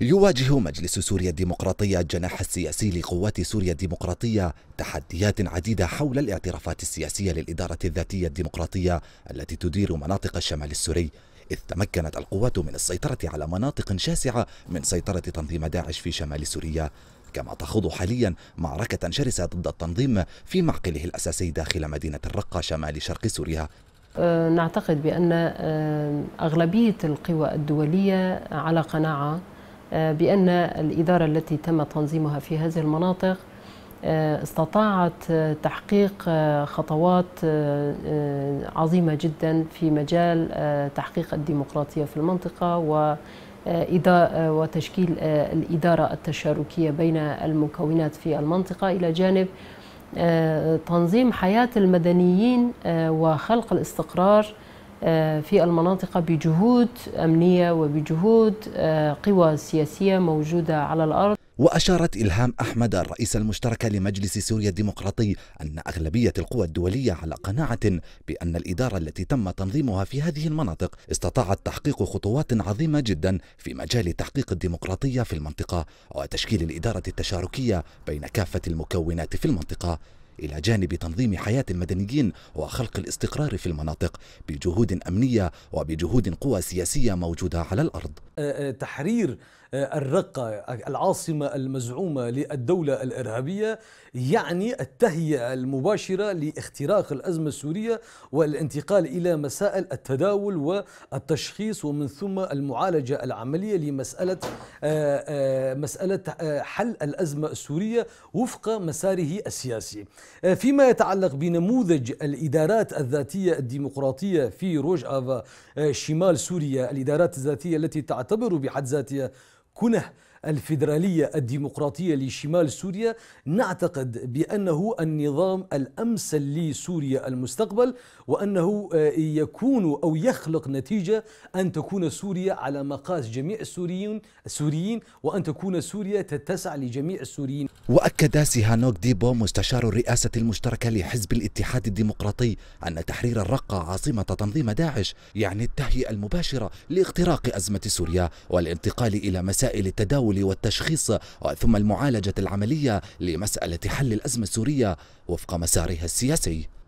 يواجه مجلس سوريا الديمقراطية الجناح السياسي لقوات سوريا الديمقراطية تحديات عديدة حول الاعترافات السياسية للإدارة الذاتية الديمقراطية التي تدير مناطق الشمال السوري إذ تمكنت القوات من السيطرة على مناطق شاسعة من سيطرة تنظيم داعش في شمال سوريا كما تخوض حاليا معركة شرسة ضد التنظيم في معقله الأساسي داخل مدينة الرقة شمال شرق سوريا أه، نعتقد بأن أه، أغلبية القوى الدولية على قناعة بأن الإدارة التي تم تنظيمها في هذه المناطق آه، استطاعت آه، تحقيق آه، خطوات عظيمة جدا في مجال تحقيق الديمقراطية في المنطقة و وتشكيل الإدارة التشاركية بين المكونات في المنطقة إلى جانب تنظيم حياة المدنيين وخلق الاستقرار آه، في المناطق بجهود أمنية وبجهود آه، قوى سياسية موجودة على الأرض وأشارت إلهام أحمد الرئيس المشترك لمجلس سوريا الديمقراطي أن أغلبية القوى الدولية على قناعة بأن الإدارة التي تم تنظيمها في هذه المناطق استطاعت تحقيق خطوات عظيمة جدا في مجال تحقيق الديمقراطية في المنطقة وتشكيل الإدارة التشاركية بين كافة المكونات في المنطقة إلى جانب تنظيم حياة المدنيين وخلق الاستقرار في المناطق بجهود أمنية وبجهود قوى سياسية موجودة على الأرض أه، أه، تحرير أه، الرقة العاصمة المزعومة للدولة الإرهابية يعني التهيئة المباشرة لاختراق الأزمة السورية والانتقال إلى مسائل التداول والتشخيص ومن ثم المعالجة العملية لمسألة مسألة حل الأزمة السورية وفق مساره السياسي آه، فيما يتعلق بنموذج الإدارات الذاتية الديمقراطية في رجافة آه، شمال سوريا الإدارات الذاتية التي تعتبر بحد ذاتها كنه الفيدرالية الديمقراطية لشمال سوريا نعتقد بأنه النظام الأمثل لسوريا المستقبل وأنه آه، يكون أو يخلق نتيجة أن تكون سوريا على مقاس جميع السوريين السوريين وأن تكون سوريا تتسع لجميع السوريين وأكد سيهانوك ديبو مستشار الرئاسة المشتركة لحزب الاتحاد الديمقراطي أن تحرير الرقة عاصمة تنظيم داعش يعني التهيئة المباشرة لاختراق أزمة سوريا والانتقال إلى مسائل التداول التداول والتشخيص ثم المعالجة العملية لمسألة حل الأزمة السورية وفق مسارها السياسي